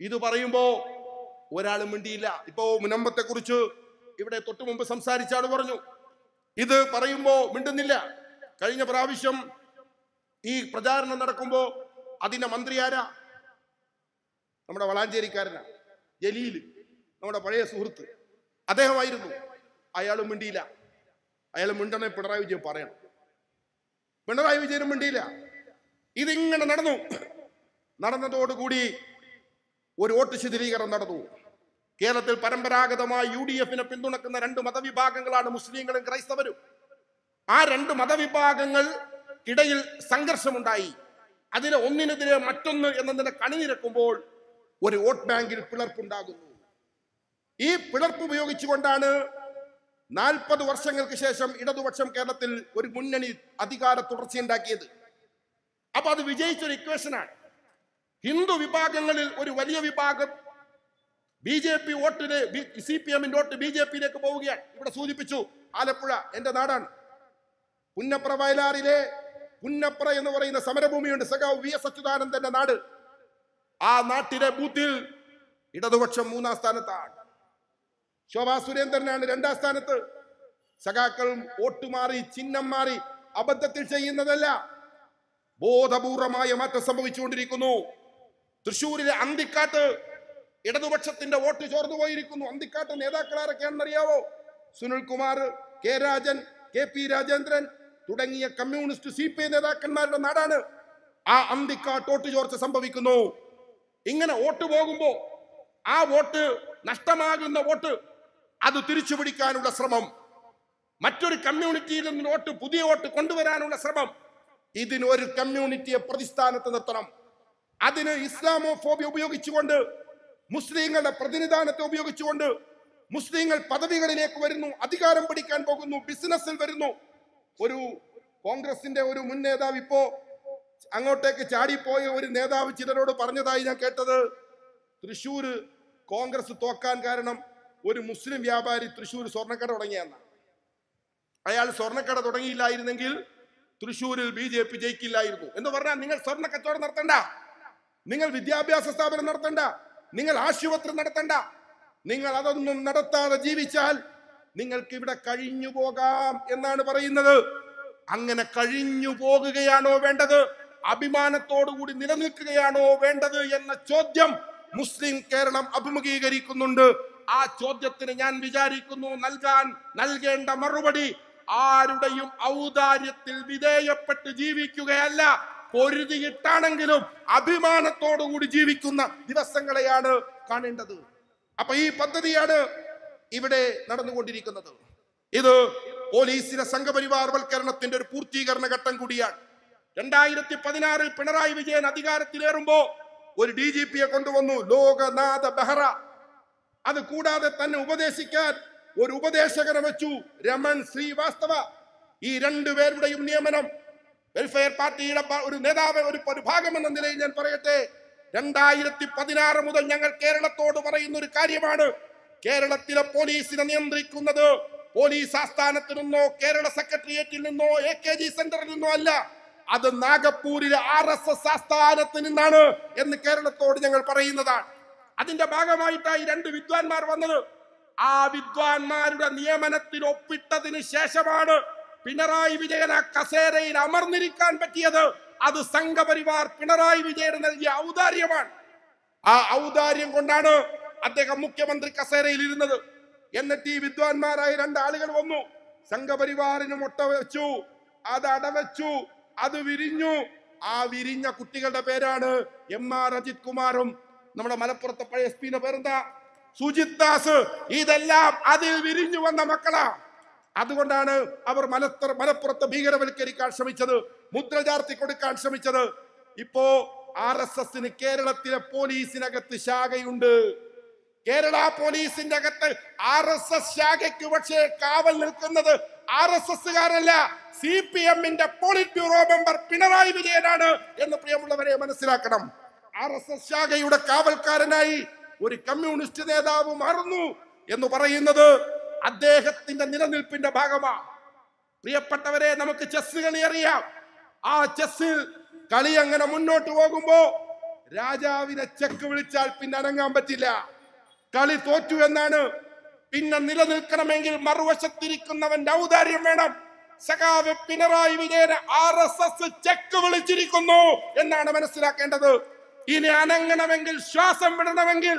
[SPEAKER 1] ഇത് പറയുമ്പോ ഒരാളും മിണ്ടിയില്ല ഇപ്പോ മുനമ്പത്തെ കുറിച്ച് ഇവിടെ തൊട്ടു മുമ്പ് സംസാരിച്ചാൾ പറഞ്ഞു ഇത് പറയുമ്പോൾ മിണ്ടുന്നില്ല കഴിഞ്ഞ പ്രാവശ്യം ഈ പ്രചാരണം നടക്കുമ്പോൾ അതിന്റെ മന്ത്രി ആരാ നമ്മുടെ വളാഞ്ചേരിക്കാരനാ ജലീൽ നമ്മുടെ പഴയ സുഹൃത്ത് അദ്ദേഹമായിരുന്നു അയാളും മിണ്ടിയില്ല അയാൾ മിണ്ടണേ പിണറായി വിജയൻ പറയണം പിണറായി വിജയനും മിണ്ടിയില്ല ഇതിങ്ങനെ നടന്നു നടന്നതോടുകൂടി ഒരു വോട്ട് ശിഥിലീകരണം നടന്നു കേരളത്തിൽ പരമ്പരാഗതമായി യു ഡി എഫിനെ പിന്തുണക്കുന്ന രണ്ട് മതവിഭാഗങ്ങളാണ് മുസ്ലിങ്ങളും ക്രൈസ്തവരും ആ രണ്ട് മതവിഭാഗങ്ങൾ ഇടയിൽ സംഘർഷമുണ്ടായി അതിന് ഒന്നിനെതിരെ മറ്റൊന്ന് എന്നതിനെ കണിനിരക്കുമ്പോൾ ഒരു വോട്ട് ബാങ്കിൽ പിളർപ്പുണ്ടാകുന്നു ഈ പിളർപ്പ് ഉപയോഗിച്ചുകൊണ്ടാണ് നാൽപ്പത് വർഷങ്ങൾക്ക് ശേഷം ഇടതുപക്ഷം കേരളത്തിൽ ഒരു മുന്നണി അധികാര തുടർച്ചയുണ്ടാക്കിയത് അപ്പൊ അത് വിജയിച്ചൊരു ഇക്വേഷനാണ് ഹിന്ദു വിഭാഗങ്ങളിൽ ഒരു വലിയ വിഭാഗം ബി ജെ പി വോട്ടിന് സി പി എമ്മിന്റെ വോട്ട് ബി ജെ പിയിലേക്ക് പോവുകയാണ് ഇവിടെ സൂചിപ്പിച്ചു ആലപ്പുഴ എന്റെ നാടാണ് പുന്നപ്ര വയലാറിലെ പുന്നപ്ര എന്ന് പറയുന്ന സമരഭൂമിയുണ്ട് സഖാവ് വി എസ് അച്യുതാനന്ദന്റെ നാട് ആ നാട്ടിലെ ബൂത്തിൽ ഇടതുപക്ഷം മൂന്നാം സ്ഥാനത്താണ് ശോഭാ സുരേന്ദ്രനാണ് രണ്ടാം സ്ഥാനത്ത് സഖാക്കൾ വോട്ട് മാറി ചിഹ്നം മാറി അബദ്ധത്തിൽ ചെയ്യുന്നതല്ല ബോധപൂർവമായ മാറ്റം സംഭവിച്ചുകൊണ്ടിരിക്കുന്നു തൃശൂരിലെ അന്തിക്കാട്ട് ഇടതുപക്ഷത്തിന്റെ വോട്ട് ചോർന്നു പോയിരിക്കുന്നു അന്തിക്കാട്ട് നേതാക്കൾ ആരൊക്കെയാണെന്നറിയാവോ Sunilkumar K Rajan K P Rajendran തുടങ്ങിയ കമ്മ്യൂണിസ്റ്റ് സി പി ഐ നേതാക്കന്മാരുടെ നാടാണ് ആ അന്തിക്കാട്ട് വോട്ട് ചോർച്ച സംഭവിക്കുന്നു ഇങ്ങനെ വോട്ട് പോകുമ്പോൾ ആ വോട്ട് നഷ്ടമാകുന്ന വോട്ട് അത് തിരിച്ചു പിടിക്കാനുള്ള ശ്രമം മറ്റൊരു കമ്മ്യൂണിറ്റിയിൽ നിന്ന് വോട്ട് പുതിയ വോട്ട് കൊണ്ടുവരാനുള്ള ശ്രമം ഇതിന് ഒരു കമ്മ്യൂണിറ്റിയെ പ്രതിസ്ഥാനത്ത് നിർത്തണം അതിന് ഇസ്ലാമോ ഫോബി ഉപയോഗിച്ചുകൊണ്ട് മുസ്ലിങ്ങളുടെ പ്രതിനിധാനത്തെ ഉപയോഗിച്ചുകൊണ്ട് മുസ്ലിങ്ങൾ പദവികളിലേക്ക് വരുന്നു അധികാരം പിടിക്കാൻ പോകുന്നു ബിസിനസ്സിൽ വരുന്നു ഒരു കോൺഗ്രസിന്റെ ഒരു മുൻ നേതാവ് ഇപ്പോ അങ്ങോട്ടേക്ക് ചാടിപ്പോയ ഒരു നേതാവ് ചിലരോട് പറഞ്ഞതായി ഞാൻ കേട്ടത് തൃശ്ശൂര് കോൺഗ്രസ് തോക്കാൻ കാരണം ഒരു മുസ്ലിം വ്യാപാരി തൃശ്ശൂർ സ്വർണ്ണക്കട തുടങ്ങിയാണ് അയാൾ സ്വർണ്ണക്കട തുടങ്ങിയില്ലായിരുന്നെങ്കിൽ തൃശ്ശൂരിൽ ബി ജെ പി ജയിക്കില്ലായിരുന്നു എന്ന് പറഞ്ഞാൽ നിങ്ങൾ സ്വർണ്ണ കച്ചവടം നടത്തണ്ട നിങ്ങൾ വിദ്യാഭ്യാസ സ്ഥാപനം നടത്തണ്ട നിങ്ങൾ ആശുപത്രി നടത്തണ്ട നിങ്ങൾ അതൊന്നും നടത്താതെ ജീവിച്ചാൽ നിങ്ങൾക്ക് ഇവിടെ കഴിഞ്ഞു പോകാം എന്നാണ് പറയുന്നത് അങ്ങനെ കഴിഞ്ഞു പോകുകയാണോ വേണ്ടത് അഭിമാനത്തോടുകൂടി നിലനിൽക്കുകയാണോ വേണ്ടത് എന്ന ചോദ്യം മുസ്ലിം കേരളം അഭിമുഖീകരിക്കുന്നുണ്ട് ആ ചോദ്യത്തിന് ഞാൻ വിചാരിക്കുന്നു നൽകാൻ നൽകേണ്ട മറുപടി ആരുടെയും ഔദാര്യത്തിൽ വിധേയപ്പെട്ട് ജീവിക്കുകയല്ല പൊരുതിയിട്ടാണെങ്കിലും അഭിമാനത്തോടുകൂടി ജീവിക്കുന്ന ദിവസങ്ങളെയാണ് കാണേണ്ടത് അപ്പൊ ഈ പദ്ധതിയാണ് ഇവിടെ നടന്നുകൊണ്ടിരിക്കുന്നത് ഇത് സംഘപരിവാർ വൽക്കരണത്തിന്റെ ഒരു പൂർത്തീകരണ ഘട്ടം കൂടിയാണ് രണ്ടായിരത്തി പതിനാറിൽ പിണറായി വിജയൻ അധികാരത്തിലേറുമ്പോ ഒരു ഡി ജി പിയെ കൊണ്ടുവന്നു ലോകനാഥ ബെഹ്റ അത് കൂടാതെ തന്നെ ഉപദേശിക്കാൻ ഒരു ഉപദേശകനെ വെച്ചു രമൺ ശ്രീവാസ്തവ ഈ രണ്ടുപേരുടെയും നിയമനം വെൽഫെയർ പാർട്ടിയുടെ ഒരു നേതാവ് ഒരു ഒരു എന്ന നിലയിൽ ഞാൻ പറയട്ടെ രണ്ടായിരത്തി പതിനാറ് മുതൽ ഞങ്ങൾ കേരളത്തോട് പറയുന്ന ഒരു കാര്യമാണ് കേരളത്തിലെ പോലീസിനെ നിയന്ത്രിക്കുന്നത് പോലീസ് ആസ്ഥാനത്തു നിന്നോ കേരള സെക്രട്ടേറിയറ്റിൽ നിന്നോ എ കെ ജി സെന്ററിൽ നിന്നോ അല്ല അത് നാഗപ്പൂരിലെ ആർ എസ് എസ് ആസ്ഥാനത്ത് നിന്നാണ് എന്ന് കേരളത്തോട് ഞങ്ങൾ പറയുന്നതാണ് അതിന്റെ ഭാഗമായിട്ടായി രണ്ട് വിദ്വാൻമാർ വന്നത് ആ വിദ്വാൻമാരുടെ നിയമനത്തിൽ ഒപ്പിട്ടതിന് ശേഷമാണ് പിണറായി വിജയൻ ആ കസേരയിൽ അമർന്നിരിക്കാൻ പറ്റിയത് അത് സംഘപരിവാർ പിണറായി വിജയന് നൽകിയ ഔദാര്യമാണ് ആ ഔദാര്യം കൊണ്ടാണ് അദ്ദേഹം മുഖ്യമന്ത്രി കസേരയിൽ ഇരുന്നത് എന്നിട്ട് ഈ വിദ്വാൻമാരായ രണ്ടാളുകൾ വന്നു സംഘപരിവാറിന് മുട്ട വെച്ചു അത് അടവച്ചു അത് വിരിഞ്ഞു ആ വിരിഞ്ഞ കുട്ടികളുടെ പേരാണ് എം ആർ അജിത് കുമാറും നമ്മുടെ മലപ്പുറത്തെ പഴയ എസ് പിന്നെ പേരെന്താ സുജിത് ദാസ് ഇതെല്ലാം അതിൽ വിരിഞ്ഞു വന്ന മക്കളാ അതുകൊണ്ടാണ് അവർ മലത്തറ മലപ്പുറത്ത് ഭീകരവൽക്കരിക്കാൻ ശ്രമിച്ചത് മുദ്ര കൊടുക്കാൻ ശ്രമിച്ചത് ഇപ്പോ ആർ എസ് എസിന് കേരളത്തിലെ പോലീസിനകത്ത് ശാഖയുണ്ട് കേരള പോലീസിന്റെ അകത്ത് ആർ എസ് എസ് ശാഖയ്ക്ക് പക്ഷേ കാവൽ നിൽക്കുന്നത് ആർ എസ് എസ്സുകാരല്ല സി പി എമ്മിന്റെ പോളിറ്റ് ബ്യൂറോ മെമ്പർ പിണറായി വിജയനാണ് എന്ന് പ്രിയമുള്ളവരെ മനസ്സിലാക്കണം ആർ എസ് എസ് ശാഖയുടെ കാവൽക്കാരനായി ഒരു കമ്മ്യൂണിസ്റ്റ് നേതാവ് മാറുന്നു എന്ന് പറയുന്നത് അദ്ദേഹത്തിന്റെ നിലനിൽപ്പിന്റെ ഭാഗമാണ് പ്രിയപ്പെട്ടവരെ നമുക്ക് ചെസ് കളി അറിയാം ആ ചെസ്സിൽ കളി അങ്ങനെ മുന്നോട്ട് പോകുമ്പോ രാജാവിനെ ചെക്ക് വിളിച്ചാൽ പിന്നെ അനങ്ങാൻ പറ്റില്ല കളി തോറ്റു എന്നാണ് പിന്നെ നിലനിൽക്കണമെങ്കിൽ മറുവശത്തിരിക്കുന്നവന്റെ ഔദാര്യം വേണം സഖാവ് Pinarayi Vijayan R S S check വിളിച്ചിരിക്കുന്നു എന്നാണ് മനസ്സിലാക്കേണ്ടത് ഇനി അനങ്ങണമെങ്കിൽ ശ്വാസം വിടണമെങ്കിൽ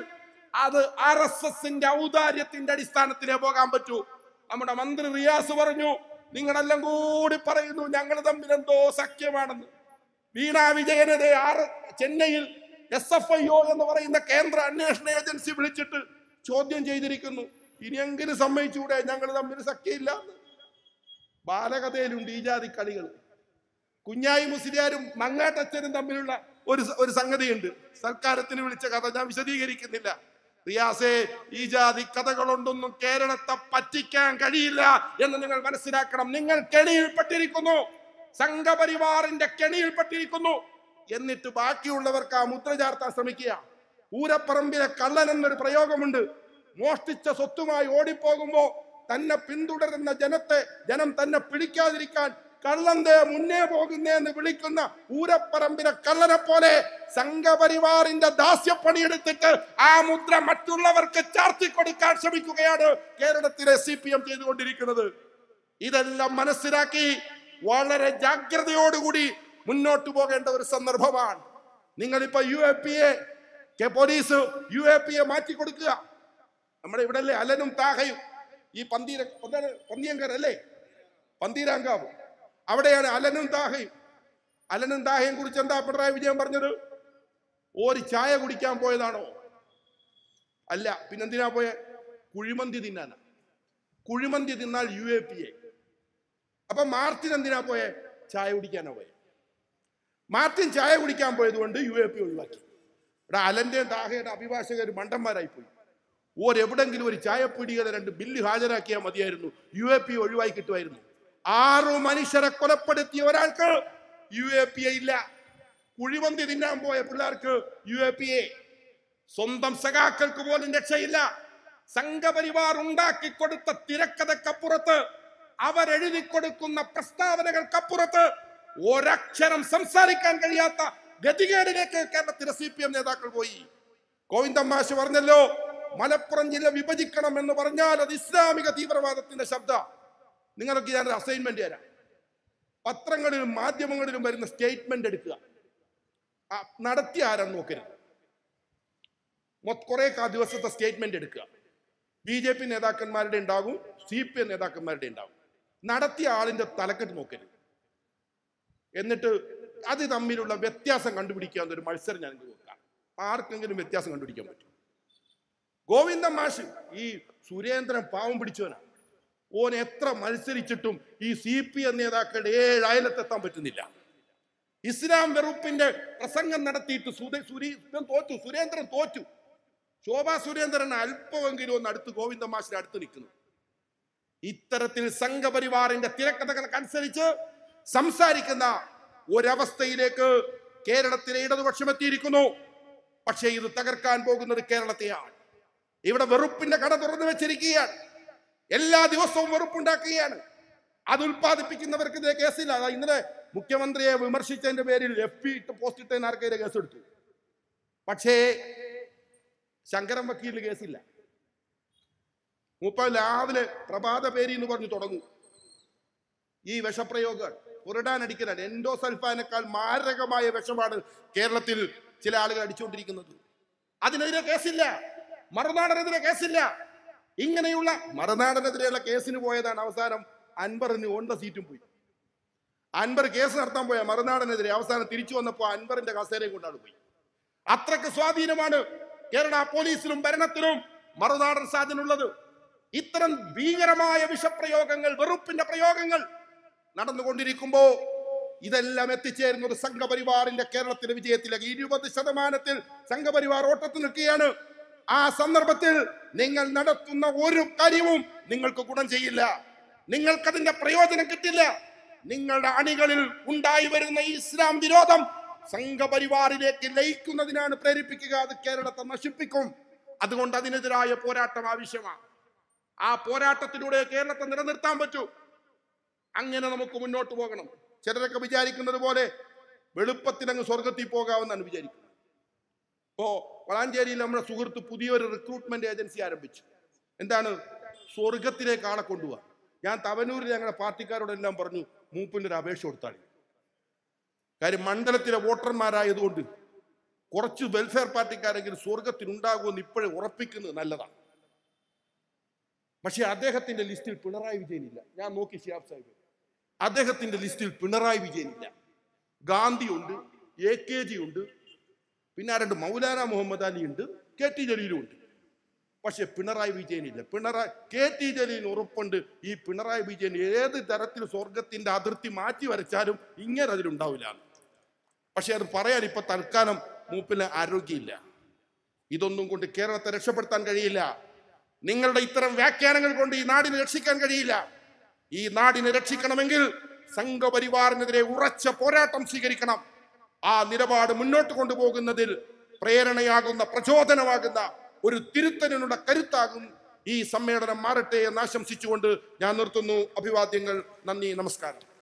[SPEAKER 1] അത് ആർ എസ് എസിന്റെ ഔദാര്യത്തിന്റെ അടിസ്ഥാനത്തിലേ പോകാൻ പറ്റൂ നമ്മുടെ മന്ത്രി റിയാസ് പറഞ്ഞു നിങ്ങളെല്ലാം കൂടി പറയുന്നു ഞങ്ങൾ തമ്മിൽ എന്തോ സഖ്യമാണെന്ന് വീണ വിജയനെ ആർ ചെന്നൈയിൽ എസ് എഫ് ഐ ഒ എന്ന് പറയുന്ന കേന്ദ്ര അന്വേഷണ ഏജൻസി വിളിച്ചിട്ട് ചോദ്യം ചെയ്തിരിക്കുന്നു ഇനിയെങ്കിലും സമ്മതിച്ചൂടെ ഞങ്ങൾ തമ്മിൽ സഖ്യമില്ല ബാലകഥയിലുണ്ട് ഈ ജാതി കളികൾ കുഞ്ഞായി മുസ്ലിയാരും മങ്ങാട്ടച്ചനും തമ്മിലുള്ള ഒരു ഒരു സംഗതിയുണ്ട് സർക്കാരത്തിന് വിളിച്ച കഥ ഞാൻ വിശദീകരിക്കുന്നില്ല റിയാസേ ഈ ജാതി കഥകളൊണ്ടൊന്നും കേരളത്തെ പറ്റിക്കാൻ കഴിയില്ല എന്ന് നിങ്ങൾ മനസ്സിലാക്കണം നിങ്ങൾ കെണിയിൽപ്പെട്ടിരിക്കുന്നു സംഘപരിവാറിന്റെ കെണിയിൽപ്പെട്ടിരിക്കുന്നു എന്നിട്ട് ബാക്കിയുള്ളവർക്ക് ആ മുദ്ര ചാർത്താൻ ശ്രമിക്കുക ഊരപ്പറമ്പിലെ കള്ളൻ എന്നൊരു പ്രയോഗമുണ്ട് മോഷ്ടിച്ച സ്വത്തുമായി ഓടിപ്പോകുമ്പോ തന്നെ പിന്തുടരുന്ന ജനത്തെ ജനം തന്നെ പിടിക്കാതിരിക്കാൻ കള്ളന്തേ മുന്നേ എന്ന് വിളിക്കുന്ന പൂരപ്പറമ്പിലെ കള്ളനെ പോലെ സംഘപരിവാറിന്റെ ദാസ്യപ്പണിയെടുത്തിട്ട് ആ മുദ്ര മറ്റുള്ളവർക്ക് ചാർത്തി കൊടുക്കാൻ ശ്രമിക്കുകയാണ് കേരളത്തിലെ സി പി എം ചെയ്തുകൊണ്ടിരിക്കുന്നത് ഇതെല്ലാം മനസ്സിലാക്കി വളരെ ജാഗ്രതയോടുകൂടി മുന്നോട്ട് പോകേണ്ട ഒരു സന്ദർഭമാണ് നിങ്ങളിപ്പോ U A P A police U A P A മാറ്റി കൊടുക്കുക നമ്മുടെ ഇവിടെ അല്ലേ അലനും താഹയും ഈ പന്തീര പന്തിയങ്കർ അല്ലേ പന്തീരാങ്കാവ് അവിടെയാണ് അലനും ദാഹയും അലനും ദാഹയും കുറിച്ച് എന്താ പിണറായി വിജയൻ പറഞ്ഞത് ഒരു ചായ കുടിക്കാൻ പോയതാണോ അല്ല പിന്നെന്തിനാ പോയ കുഴിമന്തി തിന്നാന കുഴിമന്തി തിന്നാൽ യു എ പി എ അപ്പൊ മാർട്ടിൻ എന്തിനാ പോയെ ചായ കുടിക്കാനാ പോയെ മാർട്ടിൻ ചായ കുടിക്കാൻ പോയതുകൊണ്ട് യു എ പി ഒഴിവാക്കി ഇവിടെ അലന്റെയും ദാഹയുടെ അഭിഭാഷകർ മണ്ടന്മാരായിപ്പോയി ഓരെവിടെങ്കിലും ഒരു ചായപ്പീടികത രണ്ട് ബില്ല് ഹാജരാക്കിയാൽ മതിയായിരുന്നു യു എ പി ഒഴിവായി കിട്ടുമായിരുന്നു ആറു മനുഷ്യരെ കൊലപ്പെടുത്തിയ ഒരാൾക്ക് യു എ പി എ ഇല്ല കുഴിമന്തി തിന്നാൻ പോയ പിള്ളേർക്ക് യു എ പി എ സ്വന്തം സഖാക്കൾക്ക് പോലും രക്ഷയില്ല സംഘപരിവാർ ഉണ്ടാക്കി കൊടുത്ത തിരക്കഥക്കപ്പുറത്ത് അവരെഴുതി കൊടുക്കുന്ന പ്രസ്താവനകൾക്കപ്പുറത്ത് ഒരക്ഷരം സംസാരിക്കാൻ കഴിയാത്ത ഗതികേടിലേക്ക് കേരളത്തിലെ സി പി എം നേതാക്കൾ പോയി ഗോവിന്ദം മാഷ് പറഞ്ഞല്ലോ മലപ്പുറം ജില്ല വിഭജിക്കണം എന്ന് പറഞ്ഞാൽ അത് ഇസ്ലാമിക തീവ്രവാദത്തിന്റെ ശബ്ദം നിങ്ങൾക്ക് ഞാനൊരു അസൈൻമെന്റ് തരാം പത്രങ്ങളിലും മാധ്യമങ്ങളിലും വരുന്ന സ്റ്റേറ്റ്മെന്റ് എടുക്കുക നടത്തി ആരാന്ന് നോക്കരുത് കുറെ ദിവസത്തെ സ്റ്റേറ്റ്മെന്റ് എടുക്കുക ബി ജെ പി നേതാക്കന്മാരുടെ ഉണ്ടാകും സി പി എം നേതാക്കന്മാരുടെ ഉണ്ടാകും നടത്തിയ ആളിന്റെ തലക്കെട്ട് നോക്കരുത് എന്നിട്ട് അത് തമ്മിലുള്ള വ്യത്യാസം കണ്ടുപിടിക്കുക എന്നൊരു മത്സരം ഞാൻ നോക്കാം ആർക്കെങ്കിലും വ്യത്യാസം കണ്ടുപിടിക്കാൻ പറ്റും ഗോവിന്ദൻ മാഷ് ഈ സുരേന്ദ്രൻ പാവം പിടിച്ചവനാണ് ഓൻ എത്ര മത്സരിച്ചിട്ടും ഈ സി പി എം നേതാക്കളുടെ ഏഴ് അയലത്തെത്താൻ പറ്റുന്നില്ല ഇസ്ലാം വെറുപ്പിന്റെ പ്രസംഗം നടത്തിയിട്ട് തോറ്റു സുരേന്ദ്രൻ തോറ്റു ശോഭാ സുരേന്ദ്രൻ അല്പമെങ്കിലും ഒന്ന് അടുത്ത് ഗോവിന്ദ മാഷിന് അടുത്ത് നിൽക്കുന്നു ഇത്തരത്തിൽ സംഘപരിവാറിന്റെ തിരക്കഥകൾക്കനുസരിച്ച് സംസാരിക്കുന്ന ഒരവസ്ഥയിലേക്ക് കേരളത്തിലെ ഇടതുപക്ഷം എത്തിയിരിക്കുന്നു പക്ഷേ ഇത് തകർക്കാൻ പോകുന്നത് കേരളത്തെയാണ് ഇവിടെ വെറുപ്പിന്റെ കട തുറന്നു വെച്ചിരിക്കുകയാണ് എല്ലാ ദിവസവും വെറുപ്പുണ്ടാക്കുകയാണ് അത് ഇതേ കേസില്ല അതാ ഇന്നലെ മുഖ്യമന്ത്രിയെ വിമർശിച്ചതിന്റെ പേരിൽ എഫ് പി ഇട്ട് പോസ്റ്റ് ഇട്ടതിന് ആർക്കെതിരെ കേസെടുത്തു പക്ഷേ ശങ്കരൻ വക്കീലിന് കേസില്ല മുപ്പത് രാവിലെ പ്രഭാത പേരി എന്ന് പറഞ്ഞു തുടങ്ങും ഈ വിഷപ്രയോഗങ്ങൾ എൻഡോ സൽഫാനേക്കാൾ മാരകമായ വിഷമാണ് കേരളത്തിൽ ചില ആളുകൾ അടിച്ചുകൊണ്ടിരിക്കുന്നത് അതിനെതിരെ കേസില്ല മറുനാടനെതിരെ കേസില്ല ഇങ്ങനെയുള്ള മറനാടനെതിരെയുള്ള കേസിന് പോയതാണ് അവസാനം അൻബറിന് ഓണ്ട സീറ്റും പോയി അൻബർ കേസ് നടത്താൻ പോയ മറനാടനെതിരെ അവസാനം തിരിച്ചു വന്നപ്പോൾ അൻബറിന്റെ കസേരയും കൊണ്ടാണ് പോയി അത്രക്ക് സ്വാധീനമാണ് കേരള പോലീസിലും ഭരണത്തിലും മറുനാടൻ ഉള്ളത് ഇത്തരം ഭീകരമായ വിഷപ്രയോഗങ്ങൾ വെറുപ്പിന്റെ പ്രയോഗങ്ങൾ നടന്നുകൊണ്ടിരിക്കുമ്പോ ഇതെല്ലാം എത്തിച്ചേരുന്നത് സംഘപരിവാറിന്റെ കേരളത്തിലെ വിജയത്തിലേക്ക് ഇരുപത് ശതമാനത്തിൽ സംഘപരിവാർ ഓട്ടത്തിൽ നിൽക്കുകയാണ് ആ സന്ദർഭത്തിൽ നിങ്ങൾ നടത്തുന്ന ഒരു കാര്യവും നിങ്ങൾക്ക് ഗുണം ചെയ്യില്ല നിങ്ങൾക്കതിന്റെ പ്രയോജനം കിട്ടില്ല നിങ്ങളുടെ അണികളിൽ ഉണ്ടായി വരുന്ന ഇസ്ലാം വിരോധം സംഘപരിവാറിലേക്ക് ലയിക്കുന്നതിനാണ് പ്രേരിപ്പിക്കുക അത് കേരളത്തെ നശിപ്പിക്കും അതുകൊണ്ട് അതിനെതിരായ പോരാട്ടം ആവശ്യമാണ് ആ പോരാട്ടത്തിലൂടെ കേരളത്തെ നിലനിർത്താൻ പറ്റൂ അങ്ങനെ നമുക്ക് മുന്നോട്ട് പോകണം ചിലരൊക്കെ വിചാരിക്കുന്നത് പോലെ വെളുപ്പത്തിനങ്ങ് സ്വർഗത്തിൽ പോകാമെന്നാണ് വിചാരിക്കുന്നത് ഇപ്പോ വളാഞ്ചേരിയിൽ നമ്മുടെ സുഹൃത്ത് പുതിയൊരു റിക്രൂട്ട്മെന്റ് ഏജൻസി ആരംഭിച്ചു എന്താണ് സ്വർഗത്തിലേക്ക് ആളെ കൊണ്ടുപോവാ ഞാൻ തവനൂരിൽ ഞങ്ങളുടെ പാർട്ടിക്കാരോടെല്ലാം പറഞ്ഞു മൂപ്പിൻ്റെ ഒരു അപേക്ഷ കൊടുത്താൽ കാര്യം മണ്ഡലത്തിലെ വോട്ടർമാരായതുകൊണ്ട് കുറച്ച് വെൽഫെയർ പാർട്ടിക്കാരെങ്കിലും സ്വർഗത്തിനുണ്ടാകുമെന്ന് ഇപ്പോഴും ഉറപ്പിക്കുന്നത് നല്ലതാണ് പക്ഷേ അദ്ദേഹത്തിന്റെ ലിസ്റ്റിൽ പിണറായി വിജയനില്ല ഞാൻ നോക്കി ഷിയാബ് സാഹിബ് അദ്ദേഹത്തിന്റെ ലിസ്റ്റിൽ പിണറായി വിജയനില്ല ഗാന്ധിയുണ്ട് എ കെ ജി ഉണ്ട് പിന്നെ ആരുണ്ട് മൗലാന മുഹമ്മദ് അലി ഉണ്ട് കെ ടി ജലീലും ഉണ്ട് പക്ഷെ പിണറായി വിജയനില്ല പിണറായി കെ ടി ജലീൽ ഉറപ്പുണ്ട് ഈ പിണറായി വിജയൻ ഏത് തരത്തിൽ സ്വർഗത്തിന്റെ അതിർത്തി മാറ്റി വരച്ചാലും ഇങ്ങനെ അതിലുണ്ടാവില്ല പക്ഷെ അത് പറയാൻ ഇപ്പൊ തൽക്കാലം മൂപ്പിന് ആരോഗ്യമില്ല ഇതൊന്നും കൊണ്ട് കേരളത്തെ രക്ഷപ്പെടുത്താൻ കഴിയില്ല നിങ്ങളുടെ ഇത്തരം വ്യാഖ്യാനങ്ങൾ കൊണ്ട് ഈ നാടിനെ രക്ഷിക്കാൻ കഴിയില്ല ഈ നാടിനെ രക്ഷിക്കണമെങ്കിൽ സംഘപരിവാറിനെതിരെ ഉറച്ച പോരാട്ടം സ്വീകരിക്കണം ആ നിലപാട് മുന്നോട്ട് കൊണ്ടുപോകുന്നതിൽ പ്രേരണയാകുന്ന പ്രചോദനമാകുന്ന ഒരു തിരുത്തലിനുള്ള കരുത്താകും ഈ സമ്മേളനം മാറട്ടെ എന്ന് ആശംസിച്ചുകൊണ്ട് ഞാൻ നിർത്തുന്നു അഭിവാദ്യങ്ങൾ നന്ദി നമസ്കാരം